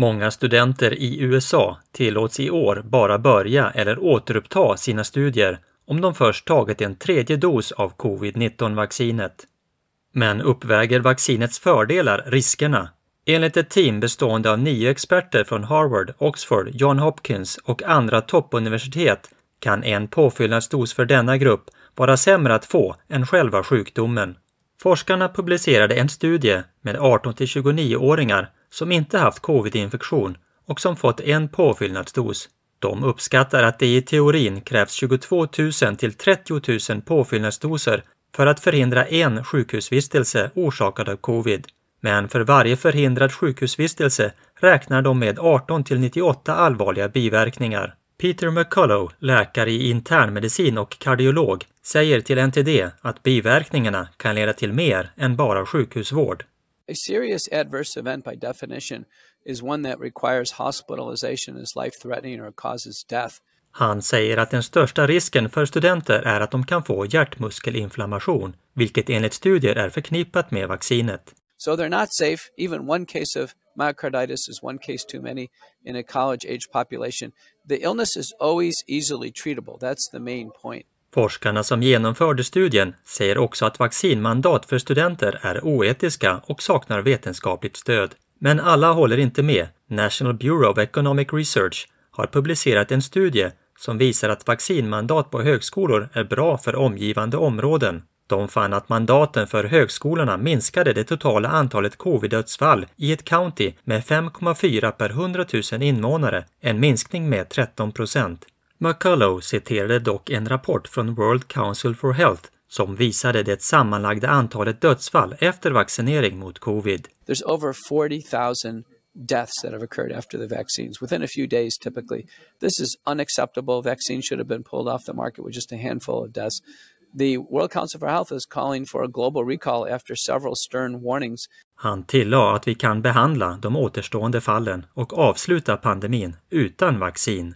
Många studenter i USA tillåts i år bara börja eller återuppta sina studier om de först tagit en tredje dos av covid-19-vaccinet. Men uppväger vaccinets fördelar riskerna? Enligt ett team bestående av nio experter från Harvard, Oxford, John Hopkins och andra toppuniversitet kan en påfyllnadsdos för denna grupp vara sämre att få än själva sjukdomen. Forskarna publicerade en studie med 18-29-åringar till som inte haft covid-infektion och som fått en påfyllnadsdos. De uppskattar att det i teorin krävs 22 000 till 30 000 påfyllnadsdoser för att förhindra en sjukhusvistelse orsakad av covid. Men för varje förhindrad sjukhusvistelse räknar de med 18 till 98 allvarliga biverkningar. Peter McCullough, läkare i internmedicin och kardiolog, säger till NTD att biverkningarna kan leda till mer än bara sjukhusvård. A serious adverse event, by definition, is one that requires hospitalization is life-threatening or causes death. Han säger att den största risken för studenter är att de kan få hjärtmuskelinflammation, vilket enligt studier är förknippat med vaccinet. So they're not safe. Even one case of myocarditis is one case too many in a college age population. The illness is always easily treatable. That's the main point. Forskarna som genomförde studien säger också att vaccinmandat för studenter är oetiska och saknar vetenskapligt stöd. Men alla håller inte med. National Bureau of Economic Research har publicerat en studie som visar att vaccinmandat på högskolor är bra för omgivande områden. De fann att mandaten för högskolorna minskade det totala antalet covid-dödsfall i ett county med 5,4 per 100 000 invånare, en minskning med 13 procent. McCullough citerade dock en rapport från World Council for Health som visade det sammanlagda antalet dödsfall efter vaccinering mot covid. There's over 40,000 deaths that have occurred after the vaccines within a few days typically. This is unacceptable. Vaccines should have been off the market with just a handful of deaths. The World Council for Health is calling for a global recall after several stern warnings. Han tillade att vi kan behandla de återstående fallen och avsluta pandemin utan vaccin.